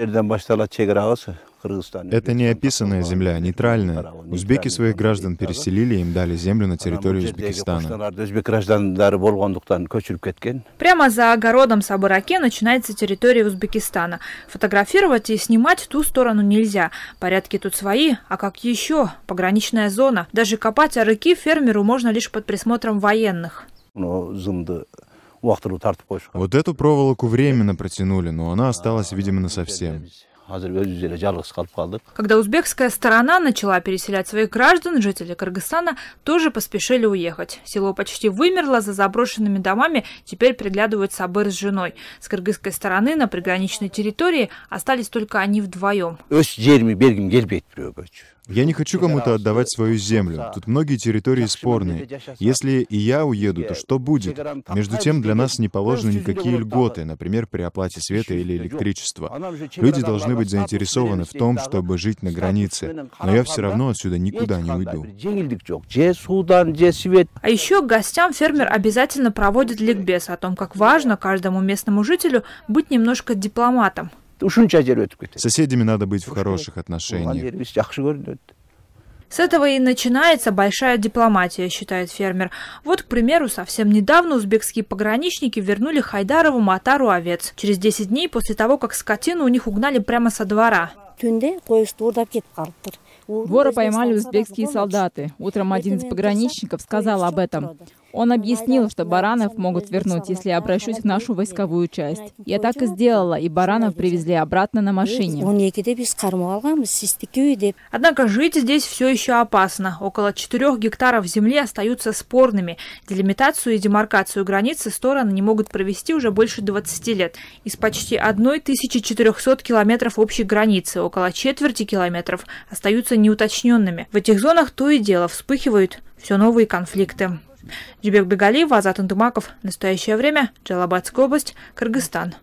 Это неописанная земля, а нейтральная. Узбеки своих граждан переселили, им дали землю на территорию Узбекистана. Прямо за огородом Сабараке начинается территория Узбекистана. Фотографировать и снимать ту сторону нельзя. Порядки тут свои, а как еще? Пограничная зона. Даже копать арыки фермеру можно лишь под присмотром военных. Вот эту проволоку временно протянули, но она осталась, видимо, на совсем. Когда узбекская сторона начала переселять своих граждан, жители Кыргызстана тоже поспешили уехать. Село почти вымерло, за заброшенными домами теперь приглядывают Сабыр с женой. С кыргызской стороны на приграничной территории остались только они вдвоем. Я не хочу кому-то отдавать свою землю. Тут многие территории спорные. Если и я уеду, то что будет? Между тем, для нас не положены никакие льготы, например, при оплате света или электричества. Люди должны быть заинтересованы в том, чтобы жить на границе. Но я все равно отсюда никуда не уйду. А еще гостям фермер обязательно проводит ликбез о том, как важно каждому местному жителю быть немножко дипломатом ушунча жер өтүп кетет с соседями надо быть в хороших отношениях с этого и начинается большая дипломатия, считает фермер. Вот, к примеру, совсем недавно узбекские пограничники вернули Хайдарову Матару овец. Через 10 дней после того, как скотину у них угнали прямо со двора. Вора поймали узбекские солдаты. Утром один из пограничников сказал об этом. Он объяснил, что баранов могут вернуть, если я обращусь в нашу войсковую часть. Я так и сделала, и баранов привезли обратно на машине. Однако жить здесь все еще опасно. Около 4 гектаров земли остаются спорными. Делимитацию и демаркацию границы стороны не могут провести уже больше 20 лет. Из почти 1400 километров общей границы около четверти километров остаются неуточненными. В этих зонах то и дело вспыхивают все новые конфликты. Джибек Бегалиев, Азат Антумаков. Настоящее время. Джалабадская область, Кыргызстан.